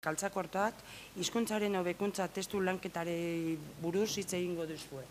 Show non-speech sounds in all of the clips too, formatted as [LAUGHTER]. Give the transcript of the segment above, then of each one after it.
Kaltzakortak, hizkuntzaren hobekuntza testu lanketare buruz hitz egingo duzue.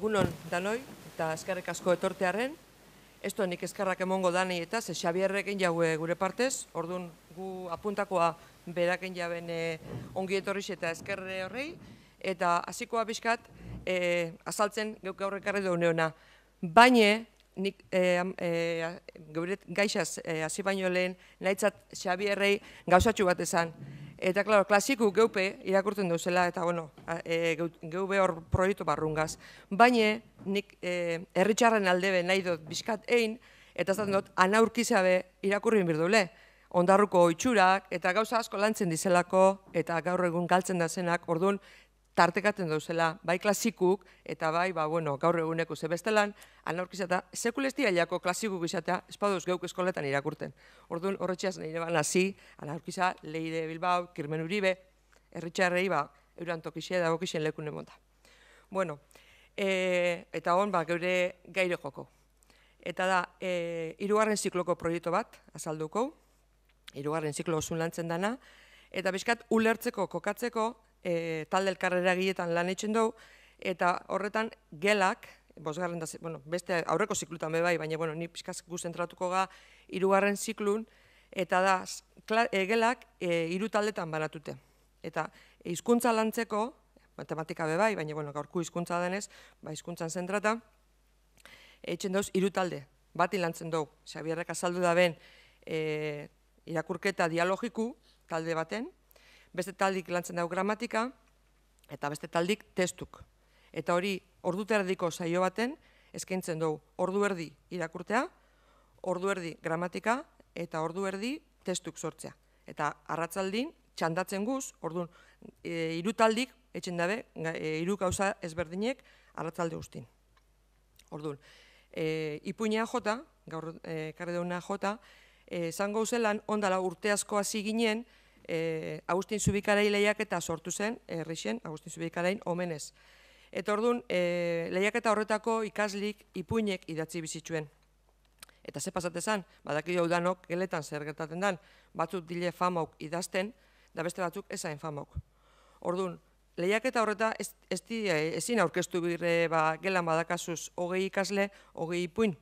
hon danoi, eta eskarrek asko etortearen. Ez du, nik eskarrak emongo dani eta, ze Xabierrekin jaue gure partez, orduan gu apuntakoa berakin jaben eh, ongi etorriz eta eskerre horrei, eta hasikoa bizkat, eh, azaltzen geuk aurrekarri duen neona. Baina, nik eh, eh, geuret, gaixaz eh, hasi baino lehen naitzat Xabierrei gauzatxu bat esan. Eta, klaro, klasiku geupe irakurtzen duzela eta, bueno, e, geube hor proiektu barrungaz. Baina, nik e, eh, erritxarren alde nahi dut bizkat egin, eta zaten dut, anaurkizea irakurrien birdule. Ondarruko oitzurak eta gauza asko lantzen dizelako, eta gaur egun galtzen da zenak, orduan, tartekaten dauzela, bai klasikuk, eta bai, ba, bueno, gaur eguneko zebestelan, anorkizata, sekulesti aileako klasikuk izatea, espaduz geuk eskoletan irakurten. Orduan, horretxeaz nire hasi hazi, leide Leire Bilbao, Kirmen Uribe, erritxarrei, ba, euran tokixe da gokixen lekun Bueno, eh, eta hon, ba, geure gaire joko. Eta da, eh, irugarren zikloko proiektu bat, azalduko, irugarren ziklo osun lantzen dana, eta bizkat ulertzeko, kokatzeko, e, talde elkarrera lan etxen dugu, eta horretan gelak, bosgarren da, bueno, beste aurreko ziklutan bebai, baina, bueno, ni pixkaz guzentratuko ga, irugarren ziklun, eta da, e, gelak e, iru taldetan baratute. Eta hizkuntza lantzeko, matematika bebai, baina, bueno, gaurku hizkuntza denez, ba, hizkuntzan zentrata, etxen dauz, iru talde, bat lantzen dugu, Xabierrek azaldu da ben, e, irakurketa dialogiku talde baten, beste taldik lantzen dau gramatika eta beste taldik testuk. Eta hori ordu terdiko saio baten eskaintzen dau ordu erdi irakurtea, ordu erdi gramatika eta ordu erdi testuk sortzea. Eta arratzaldin txandatzen guz, ordu e, iru taldik, etxen dabe, e, iru gauza ezberdinek arratzalde guztin. Ordu, e, ipuinean jota, gaur e, jota, e, zelan ondala urte asko hasi ginen, eh, Agustin Zubikarai lehiaketa sortu zen, errixen, eh, Agustin Zubikarain omenez. Eta orduan, eh, lehiaketa horretako ikaslik ipuinek idatzi bizitzuen. Eta ze pasatezan, badaki hau danok geletan zer gertaten dan, batzuk dile famok idazten, da beste batzuk ezain famok. Orduan, lehiaketa horreta ez, ez di, eh, ezin aurkeztu birre ba, gelan badakazuz hogei ikasle, hogei ipuin.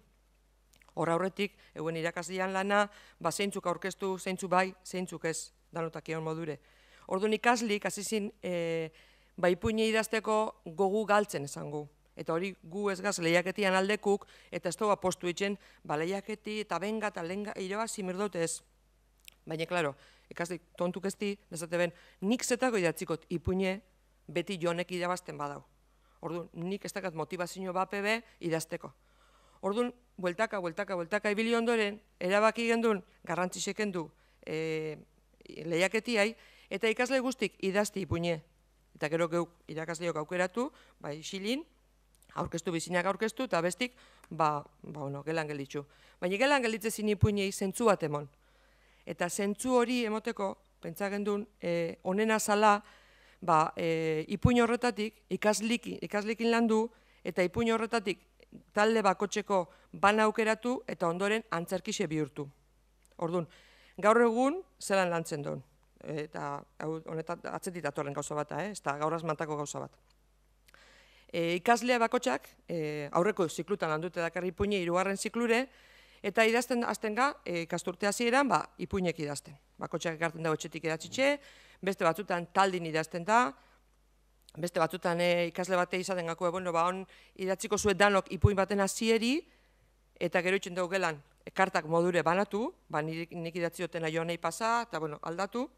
Hor aurretik, eguen irakasdian lana, ba, zeintzuk aurkeztu, zeintzuk bai, zeintzuk ez danotak egon modure. Orduan ikaslik, azizin, e, baipuine idazteko gogu galtzen esango. Eta hori gu ez gaz lehiaketian aldekuk, eta ez toba postu itzen, ba lehiaketi eta benga eta lehenga, iroa zimirdote ez. Baina, klaro, ikaslik, tontuk ezti, nesate ben, nik zetako idatzikot ipuine beti jonek irabazten badau. Orduan, nik ez dakat motivazio bat idazteko. Orduan, bueltaka, bueltaka, bueltaka ibili ondoren, erabaki gendun, garrantzisek du, e, lehiaketiai, eta ikasle guztik idazti ipuine. Eta gero geuk irakasleok aukeratu, bai, xilin, aurkeztu bizinak aurkeztu, eta bestik, ba, ba, bueno, gelan gelitzu. Baina gelan gelitze zini ipuine zentzu bat emon. Eta zentzu hori emoteko, pentsagen duen, e, onena zala, ba, e, ipuin horretatik, ikaslikin, lan landu, eta ipuin horretatik talde bakotxeko ban aukeratu eta ondoren antzerkixe bihurtu. Orduan, gaur egun zelan lantzen duen. Eta honetan atzetit datorren gauza bat, eh? ez da gaur mantako gauza bat. E, ikaslea bakotxak, e, aurreko ziklutan handute dakar ipuine, irugarren ziklure, eta idazten azten ga, e, kasturte ba, ipuinek idazten. Bakotxak ekartzen dago txetik edatxitxe, beste batzutan taldin idazten da, beste batzutan e, ikasle bate izaten gako, bueno, ba, on idatziko zuet danok ipuin baten hasieri, eta gero itxen dugu gelan kartak modure banatu, ba, nik, nik idatziotena joan nahi pasa, eta bueno, aldatu,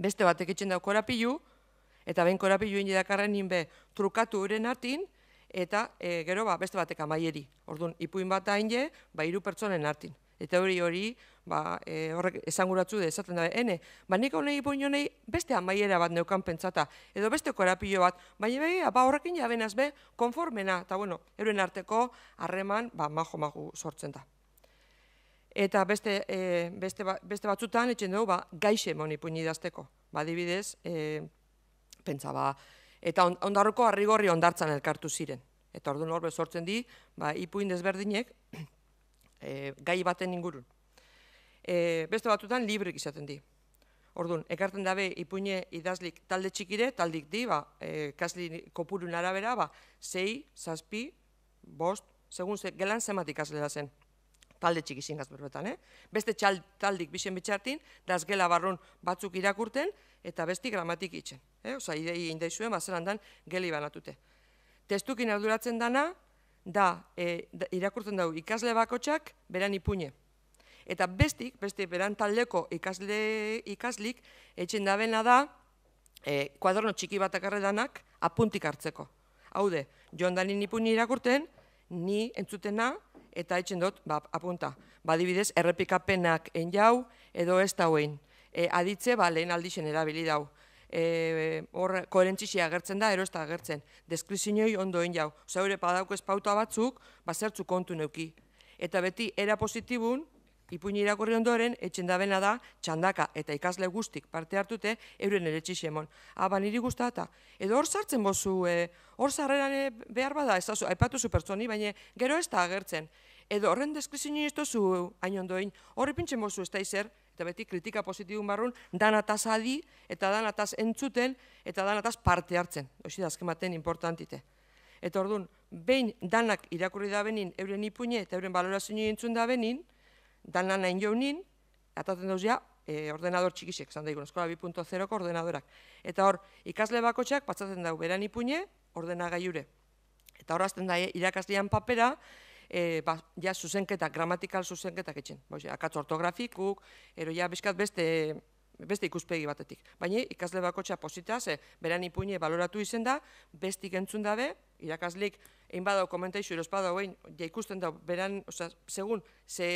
beste bat itxen dago korapilu, eta ben korapilu hini be trukatu uren artin, eta e, gero ba, beste batek amaieri. Orduan, ipuin bat da ba, iru pertsonen artin. Eta hori hori, ba, e, horrek esanguratzu da, esaten dabe, ba, nik honen ipuin honen beste amaiera bat neukan pentsata, edo beste korapilo bat, baina ba, horrekin jabenaz be, konformena, eta bueno, eruen arteko, harreman, ba, majo magu sortzen da. Eta beste, e, beste, ba, beste batzutan, etxen dugu, ba, gaixe monipuin idazteko. Ba, dibidez, e, pentsa, ba, eta on, ondarroko harrigorri ondartzan elkartu ziren. Eta ordu hor sortzen di, ba, ipuin desberdinek, [CLEARS THROAT] e, gai baten ingurun. E, beste batzutan, librik izaten di. Ordun ekarten dabe ipuine idazlik talde txikire, taldik di, ba, e, kasli kopurun arabera, ba, zei, zazpi, bost, segun ze, gelan zematik ikasle zen talde txiki zingaz eh? Beste txal, taldik bixen bitxartin, dazgela barrun batzuk irakurten, eta besti gramatik itxen. Eh? Osa, idei indaizuen, bazelan dan, geli banatute. Testukin arduratzen dana, da, e, da irakurtzen dugu ikasle bakotsak beran ipune. Eta bestik, beste beran taldeko ikasle ikaslik, etxen dabena da, e, kuadorno txiki bat danak, apuntik hartzeko. Haude, joan danin ipuni irakurten, ni entzutena, eta etxen dut, ba, apunta, badibidez, errepikapenak enjau edo ez da hoin. E, aditze, ba, lehen aldixen erabili dau. E, hor, koherentzisia agertzen da, ero ez da agertzen. Deskrizinioi ondoen jau. Zaur, epa dauk ez batzuk, ba, zertzu kontu neuki. Eta beti, era positibun, Ipuin irakurri ondoren, etxendabena da, txandaka eta ikasle guztik parte hartute, euren ere txixemon. Aba, ah, niri guztata. Edo hor sartzen bozu, eh, hor sarreran eh, behar bada, ez azu, aipatu zu pertsoni, baina gero ez da agertzen. Edo horren deskrizin nioztu zu, hain ondoin, horri pintzen bozu ez da izer, eta beti kritika pozitibun barrun, danataz adi, eta danataz entzuten, eta danataz parte hartzen. Hoxi da, azkematen importantite. Eta hor dun, behin danak irakurri da benin, euren ipuine eta euren balorazio entzun da benin, dana nahi jo nien, ataten dauz e, ordenador txikisek, zan daigun, eskola 2.0ko ordenadorak. Eta hor, ikasle bakotxak patzaten dau beran ipune, gaiure. Eta hor, azten da, e, irakaslean papera, e, ba, ja zuzenketak, gramatikal zuzenketak etxen. Bose, akatz ortografikuk, ero ja beste, beste ikuspegi batetik. Baina ikasle bakotxa posita, ze beran ipune baloratu izen da, entzun entzun dabe, irakaslik, egin badau komentaizu eroz badau egin, ja ikusten da, beran, oza, segun, ze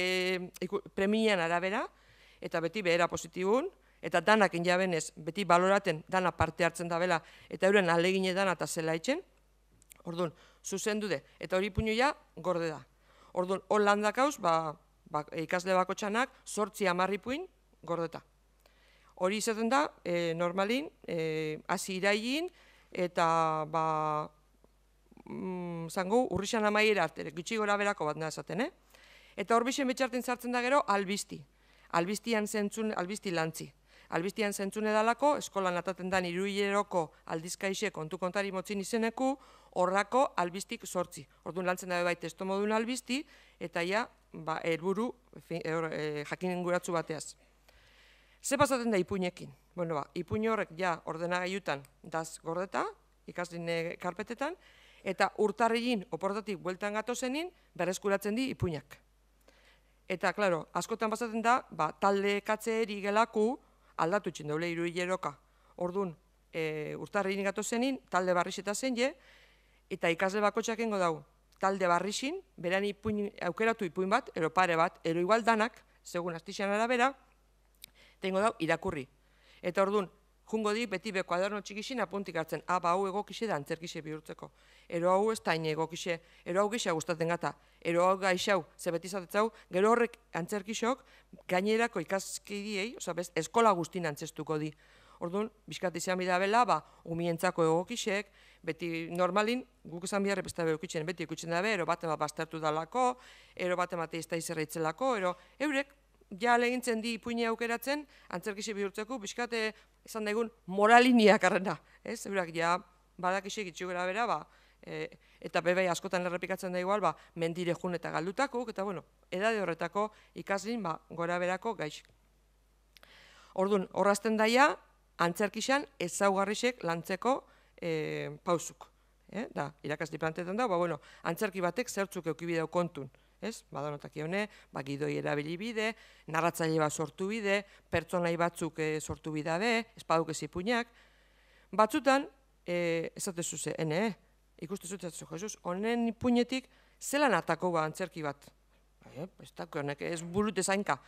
premian arabera, eta beti behera positibun, eta danak injabenez, beti baloraten dana parte hartzen da bela, eta euren alegine dana eta zela itxen, orduan, zuzen eta hori puñu ja, gorde da. Orduan, hor landak hauz, ba, ba, ikasle bako txanak, sortzi amarri puin, gordeta. Hori izaten da, e, normalin, eh, hasi e, irailin, eta ba, mm, zango, urrixan amaiera arte, gutxi gora berako bat nahezaten, eh? Eta hor bixen betxarten da gero, albisti. Albistian zentzun, albisti lantzi. Albistian zentzun edalako, eskolan ataten dan iruileroko aldizkaixe kontu kontari motzin izeneku, horrako albistik sortzi. Orduan lantzen da bai testo modun albisti, eta ja, ba, erburu e, eh, eh, jakinen guratzu bateaz. Ze pasaten da ipuinekin? Bueno, ba, ipuin horrek ja ordenagaiutan daz gordeta, ikaslin karpetetan, eta urtarrilin oportatik bueltan gato zenin, berreskuratzen di ipuinak. Eta, klaro, askotan bazaten da, ba, talde katze eri gelaku aldatu txindaule iru hileroka. Orduan, e, urtarrilin gato zenin, talde barriz eta zen je, eta ikasle bakotxak txakengo dau, talde barrixin, beran ipuin, aukeratu ipuin bat, ero pare bat, ero igual danak, segun astixan arabera, tengo dau, irakurri. Eta orduan, Jungo di beti be kuaderno txikixin apuntik hartzen, a, ah, ba, hau egokixe da antzerkixe bihurtzeko. Ero hau ez taine egokixe, ero hau gisa gustaten gata, ero hau gaixau, ze beti zatetzau, gero horrek antzerkixok gainerako ikaskidiei, oza, eskola guztin antzestuko di. Orduan, bizkat izan ba, umientzako egokisek, beti normalin, guk izan biharre beste beukitzen, beti ikutzen dabe, ero bat ema bastertu dalako, ero bat ema teizta ero eurek ja lehintzen di ipuine aukeratzen, antzerkisi bihurtzeko, biskate, eh, esan daigun, moraliniak arrena. ez? Eurak, ja, badakisik itxu gara bera, ba, eh, eta bebei bai, askotan errepikatzen da igual, ba, mendire jun eta galdutako, eta bueno, edade horretako ikaslin, ba, gora berako gaix. Orduan, horrazten daia, antzerkisan ezaugarrisek lantzeko eh, pausuk. E, da, plantetan da, ba, bueno, antzerki batek zertzuk eukibideu kontun ez? Badonotak hone, ba, gidoi erabili bide, narratzaile bat sortu bide, pertsonai batzuk eh, sortu bidabe, espaduk ez ipuñak. Batzutan, e, eh, ez zate zuze, ene, e, eh, ikuste zuze, zuze, honen ipuñetik zelan atako ba antzerki bat. E, ez dako, honek ez burut ezainka.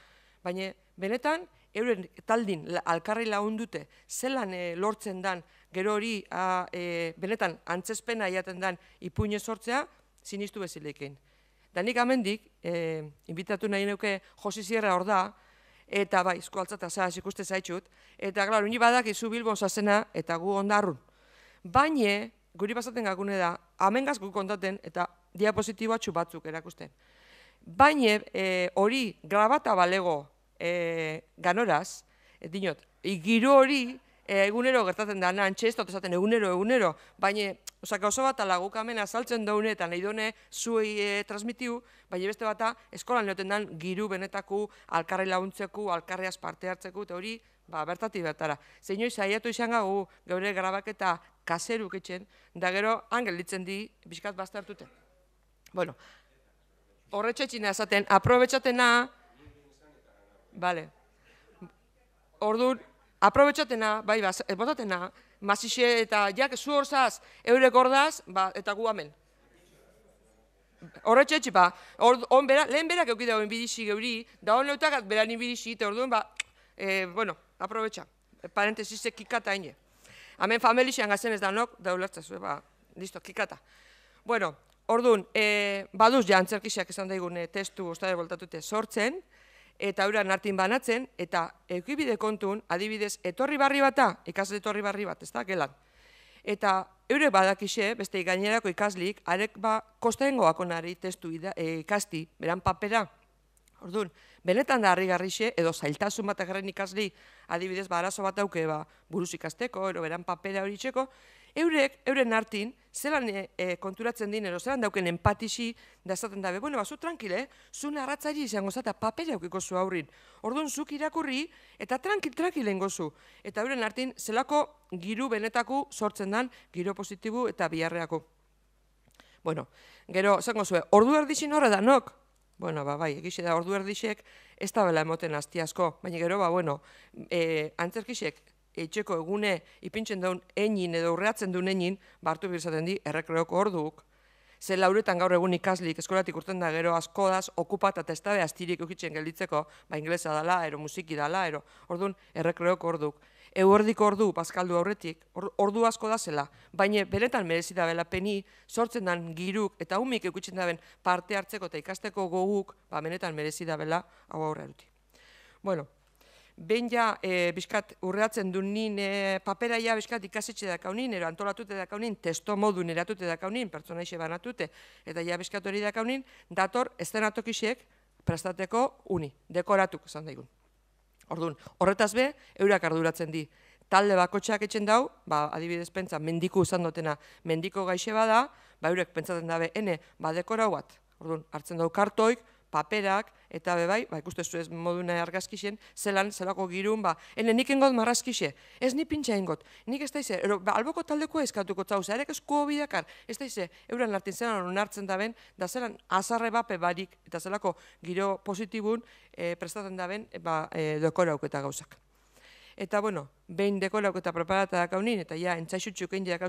Baina, benetan, euren taldin alkarri lagun dute, zelan lortzen dan, gero hori, a, ah, benetan, antzespena jaten dan ipuñe sortzea, sinistu bezileikein. Eta nik amendik, eh, inbitatu nahi nuke Josi Sierra hor da, eta bai, izkoaltza eta zaz eta gara, unhi badak izu bilbon zazena eta gu ondarrun. Baina, guri bazaten gakune da, amengaz gu kontaten eta diapositiboa txubatzuk erakusten. Baina, e, hori grabata balego e, ganoraz, e, dinot, igiru hori E, egunero gertatzen da nan txesto esaten egunero egunero baina osak oso bat ala guk hemen azaltzen daune eta naidone zuei e, transmitiu baina beste bata eskolan neoten dan giru benetaku alkarri launtzeku alkarreaz parte hartzeku eta hori ba bertati bertara hori, saiatu izan gau gure grabaketa kaseruk etxen, da gero han gelditzen di bizkat baztertute bueno horretxetina esaten aprobetxatena vale Ordun aprobetxatena, bai, ba, botatena, mazixe eta jak zu horzaz, eurek ordaz, ba, eta gu amen. Horretxe etxe, ba, or, bera, lehen berak eukide bidixi geuri, da on leutak beran nien bidixi, eta orduen, ba, e, bueno, aprobetxa, parentesize kikata Hemen familixean gazen ez danok, da hori ba, listo, kikata. Bueno, orduen, e, eh, baduz ja, antzerkixeak esan daigun, eh, testu ustade voltatute sortzen, eta euran hartin banatzen, eta eukibide kontun, adibidez, etorri barri bata, ikasle etorri barri bat, ez da, gelan. Eta eure badakixe, beste gainerako ikaslik, arek ba, kostengoak onari testu e, ikasti, beran papera. Orduan, benetan da harri edo zailtasun bat agarren ikasli, adibidez, ba, arazo bat auke, ba, buruz ikasteko, ero beran papera horitzeko eurek, euren hartin, zelan eh, eh, konturatzen din, ero, zelan dauken empatixi, da zaten dabe, bueno, bazu tranquil, eh? Zu narratzaile izango zata papere aukiko zu aurrin. Orduan, zuk irakurri, eta tranquil, tranquil zu. Eta euren artin, zelako giru benetaku sortzen dan, giro positibu eta biharreako. Bueno, gero, zango ordu erdixin horre da, nok? Bueno, ba, bai, egixe da, ordu erdixek, ez da bela emoten hasti asko, baina gero, ba, bueno, e, antzerkixek, etxeko egune ipintzen daun enin edo urreatzen duen enin, bartu birzaten di, errekreoko orduk. Ze lauretan gaur egun ikaslik, eskolatik urten da gero asko daz, okupa eta testabe aztirik eukitzen gelditzeko, ba inglesa dala, ero musiki dala, ero orduan errekreoko orduk. Eur ordu, paskaldu aurretik, ordu asko da zela, baina beretan merezida bela peni, sortzen dan giruk eta umik eukitzen daben parte hartzeko eta ikasteko goguk, ba merezida bela hau aurre dutik. Bueno, ben ja e, bizkat urreatzen du nin e, eh, paperaia bizkat ikasitxe dakau ero antolatute dakau nin, testo modu neratute dakau nin, banatute, eta ja bizkat hori dakau dator ez prestateko uni, dekoratuk izan daigun. Orduan, horretaz be, eurak arduratzen di. Talde bakotxeak txak etxen dau, ba, adibidez pentsa, mendiku izan dutena, mendiko gaixe bada, ba, eurek pentsaten dabe, ene, ba, dekorau bat. Orduan, hartzen dau kartoik, paperak, eta bebai, ba, ikustezu ez moduna argazkixen, zelan, zelako girun, ba, ene nik engot marrazkixe, ez ni pintxe engot, nik ez daize, ero, ba, alboko taldeko eskatuko zau, zarek ez kuo ez daize, euren lartin zelan onartzen daben, da zelan azarre bape barik, eta zelako giro positibun eh, prestatzen daben, e, ba, e, eta gauzak. Eta, bueno, behin dekorauk eta preparatak haunin, eta ja, entzaisutxuk egin diak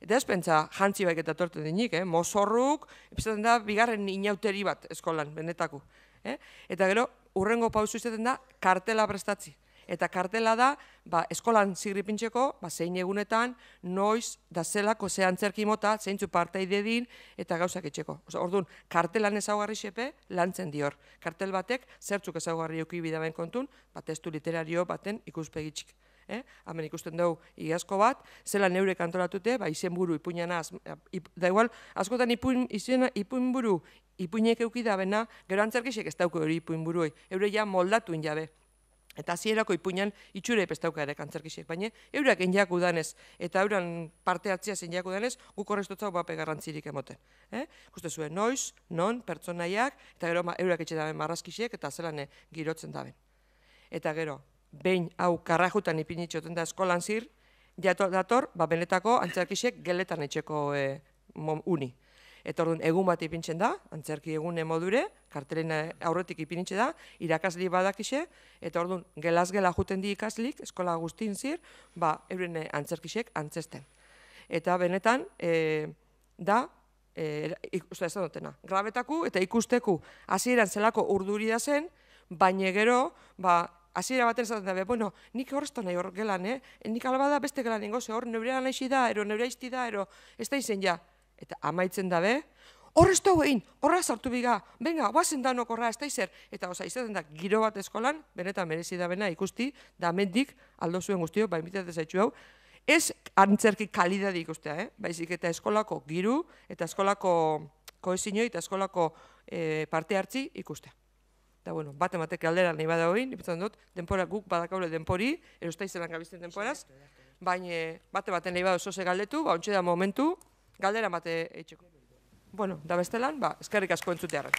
Eta ez pentsa, jantzi baik eta torten dinik, eh? mozorruk, epizaten da, bigarren inauteri bat eskolan, benetaku. Eh? Eta gero, urrengo pauzu izaten da, kartela prestatzi. Eta kartela da, ba, eskolan zigripintxeko, ba, zein egunetan, noiz, da zelako, ze mota, zeintzu partai dedin, eta gauzak itxeko. Osa, orduan, kartelan ezaugarri xepe, lantzen dior. Kartel batek, zertzuk ezaugarri eukibidea kontun, ba, testu literario baten ikuspegitxik. Eh? hemen ikusten dugu igazko bat, zela neure kantoratute, ba, izen buru eh, da igual, askotan ipuin, izena, ipuin buru, ipuinek eukida bena, gero antzarkisek ez dauko hori ipuin buru, eure ja moldatu jabe. Eta zierako ipuinan itxure epestauka ere kantzerkisek, baina eurak enjaku danez, eta euran parte hartzia zen jaku danez, guk horreztotzau bape garrantzirik emoten. Eh? Guste zuen, noiz, non, pertsonaiak, eta gero eurak etxe dabe marrazkisek eta zelan eh, girotzen daben. Eta gero, behin hau karrajutan ipinitxoten da eskolan zir, jato dator, ba, benetako antzerkisek geletan etxeko e, mom, uni. Eta orduan, egun bat ipintzen da, antzerki egun emodure, kartelena aurretik ipintzen da, irakasli badakise, eta orduan, gelazgela juten di ikaslik, eskola guztin zir, ba, euren e, antzerkisek antzesten. Eta benetan, e, da, e, ez dutena, grabetaku eta ikusteku, hasieran zelako urduri da zen, baina gero, ba, Hasiera baten ez da bueno, nik horrestan nahi hor gelan, eh? Nik alba beste gelan ingo ze hor nebrea naixi da, ero neurea isti da, ero ez da izen ja. Eta amaitzen da be, egin, horra sartu biga, venga, guazen da nokorra ez da izer. Eta osa izaten da, giro bat eskolan, benetan merezi da bena ikusti, da mendik, aldo zuen guztio, bain bitat ez hau, ez antzerki kalidadi ikustea, eh? Baizik eta eskolako giru, eta eskolako koezinoi, eta eskolako eh, parte hartzi ikustea. Da, bueno, bat ematek aldera nahi bada hori, nipetan dut, denpora guk badakaule denpori, erosta lan gabizten denporaz, baina bate baten nahi bada oso ze galdetu, ba, ontsi da momentu, galdera emate eitzeko. Bueno, da bestelan, ba, eskerrik asko entzute